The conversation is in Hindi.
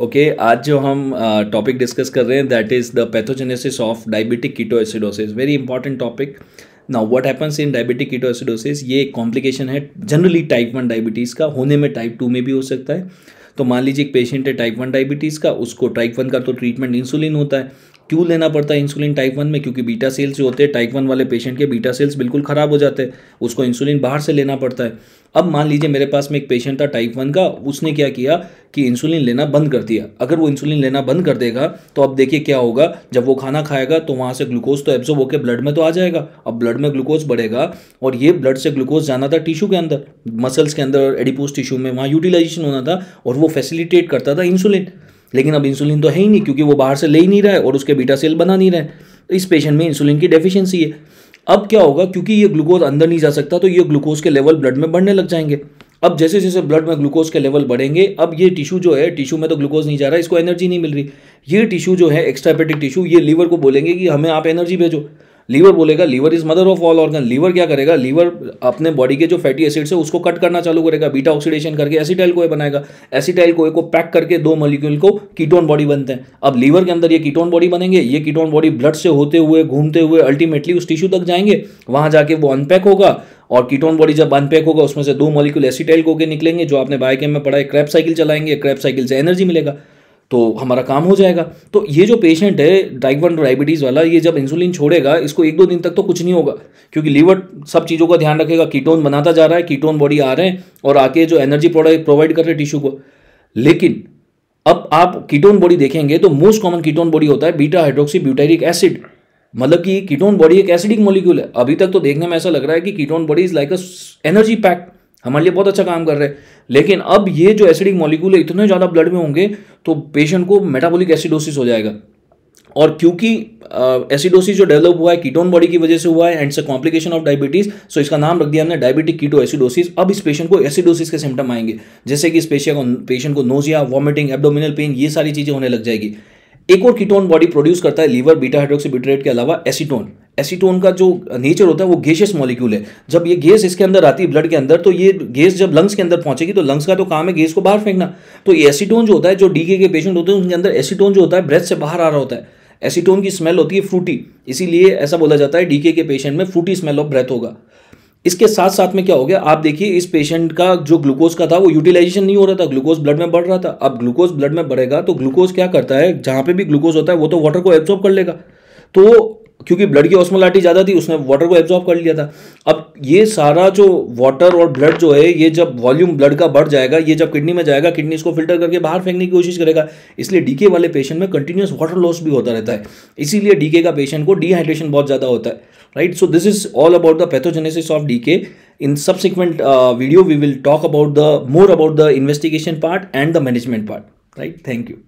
ओके okay, आज जो हम टॉपिक uh, डिस्कस कर रहे हैं that is the pathogenesis of diabetic keto acidosis very important topic now what happens in diabetic keto acidosis ये एक कॉम्प्लिकेशन है जनरली टाइप वन डायबिटीज़ का होने में टाइप टू में भी हो सकता है तो मान लीजिए एक पेशेंट है टाइप वन डायबिटीज़ का उसको टाइप वन का तो ट्रीटमेंट इंसुलिन होता है क्यों लेना पड़ता है इंसुलिन टाइप वन में क्योंकि बीटा सेल्स जो होते हैं टाइप वन वाले पेशेंट के बीटा सेल्स बिल्कुल ख़राब हो जाते हैं उसको इंसुलिन बाहर से लेना पड़ता है अब मान लीजिए मेरे पास में एक पेशेंट था टाइप वन का उसने क्या किया कि इंसुलिन लेना बंद कर दिया अगर वो इंसुलिन लेना बंद कर देगा तो अब देखिए क्या होगा जब वो खाना खाएगा तो वहाँ से ग्लूकोज तो एब्जॉर्ब होकर ब्लड में तो आ जाएगा अब ब्लड में ग्लूकोज बढ़ेगा और ये ब्लड से ग्लूकोज जाना था टिश्यू के अंदर मसल्स के अंदर एडिपोज टिश्यू में वहाँ यूटिलाइजेशन होना था और वो फैसिलिटेट करता था इंसुलिन लेकिन अब इंसुलिन तो है ही नहीं क्योंकि वो बाहर से ले ही नहीं रहा है और उसके बीटा सेल बना नहीं रहे तो इस पेशेंट में इंसुलिन की डेफिशिएंसी है अब क्या होगा क्योंकि ये ग्लूकोज अंदर नहीं जा सकता तो ये ग्लूकोज के लेवल ब्लड में बढ़ने लग जाएंगे अब जैसे जैसे ब्लड में ग्लूकोज के लेवल बढ़ेंगे अब ये टिश्यू जो है टिश्यू में तो ग्लूकोज नहीं जा रहा है इसको एनर्जी नहीं मिल रही ये टिशू जो है एक्स्ट्रापेटिक टिशू ये लीवर को बोलेंगे कि हमें आप एनर्जी भेजो लीवर बोलेगा liver is mother of all organ liver क्या करेगा लीवर अपने बॉडी के जो फैटी एसिड्स है उसको कट करना चालू करेगा बीटा ऑक्सीडेशन करके एसिटाइल कोए बनाएगा एसिटाइल कोए को पैक करके दो मोलिक्यूल को कीटोन बॉडी बनते हैं अब लीवर के अंदर ये कीटोन बॉडी बनेंगे ये कीटोन बॉडी ब्लड से होते हुए घूमते हुए अल्टीमेटली उस टिश्यू तक जाएंगे वहां जाके वो अनपैक होगा और कीटोन बॉडी जब अनपैक होगा उसमें से दो मॉलिक्यूल एसिटाइल को के निकलेंगे जो आपने बायोकेम में पढ़ा है क्रैप साइकिल चलाएंगे क्रैप साइकिल से एनर्जी मिलेगा तो हमारा काम हो जाएगा तो ये जो पेशेंट है टाइप वन डायबिटीज़ वाला ये जब इंसुलिन छोड़ेगा इसको एक दो दिन तक तो कुछ नहीं होगा क्योंकि लीवर सब चीज़ों का ध्यान रखेगा कीटोन बनाता जा रहा है कीटोन बॉडी आ रहे हैं और आके जो एनर्जी प्रोवाइड प्रोवाइड कर रहे हैं टिश्यू को लेकिन अब आप कीटोन बॉडी देखेंगे तो मोस्ट कॉमन कीटोन बॉडी होता है बीटा हाइड्रोक्सी ब्यूटेरिक एसिड मतलब कि कीटोन बॉडी एक एसिडिक मॉलिक्यूल है अभी तक तो देखने में ऐसा लग रहा है कि ketone body is like a energy pact हमारे लिए बहुत अच्छा काम कर रहे हैं लेकिन अब ये जो एसिडिक मॉलिक्यूल है इतने ज़्यादा ब्लड में होंगे तो पेशेंट को मेटाबॉलिक एसिडोसिस हो जाएगा और क्योंकि एसिडोसिस जो डेवलप हुआ है कीटोन बॉडी की वजह से हुआ है एंड से कॉम्प्लिकेशन ऑफ डायबिटीज सो इसका नाम रख दिया हमने डायबिटिक कीटो एसिडोसिस अब इस पेशेंट को एसिडोसिस के सिम्टम आएंगे जैसे कि इस पेशेंट को पेशेंट को नोजिया वॉमिटिंग एबडोमिनल पेन ये सारी चीज़ें होने लग जाएगी एक और कीटोन बॉडी प्रोड्यूस करता है लीवर बीटा हाइड्रोक्सीबिट्रेट के अलावा एसीटोन एसीटोन का जो नेचर होता है वो गेशियस मॉलिक्यूल है जब ये गैस इसके अंदर आती है ब्लड के अंदर तो ये गैस जब लंग्स के अंदर पहुंचेगी तो लंग्स का तो काम है गैस को बाहर फेंकना तो ये एसीटोन जो होता है जो डीके के पेशेंट होते हैं उनके अंदर एसीटोन जो होता है ब्रेथ से बाहर आ रहा होता है एसीटोन की स्मेल होती है फ्रूटी इसीलिए ऐसा बोला जाता है डीके के पेशेंट में फ्रूटी स्मेल ऑफ ब्रेथ होगा इसके साथ साथ में क्या हो गया आप देखिए इस पेशेंट का जो ग्लूकोज का था वो यूटिलाइजेशन नहीं हो रहा था ग्लूकोज ब्लड में बढ़ रहा था अब ग्लूकोज ब्लड में बढ़ेगा तो ग्लूकोज क्या करता है जहां पे भी ग्लूकोज होता है वो तो वाटर को एब्जॉर्ब कर लेगा तो क्योंकि ब्लड की ऑस्मोलाटी ज़्यादा थी उसने वाटर को एब्जॉर्ब कर लिया था अब ये सारा जो वाटर और ब्लड जो है ये जब वॉल्यूम ब्लड का बढ़ जाएगा ये जब किडनी में जाएगा किडनी इसको फिल्टर करके बाहर फेंकने की कोशिश करेगा इसलिए डीके वाले पेशेंट में कंटिन्यूस वाटर लॉस भी होता रहता है इसीलिए डीके का पेशेंट को डिहाइड्रेशन बहुत ज़्यादा होता है right so this is all about the pathogenesis of DK in subsequent video we will talk about the more about the investigation part and the management part right thank you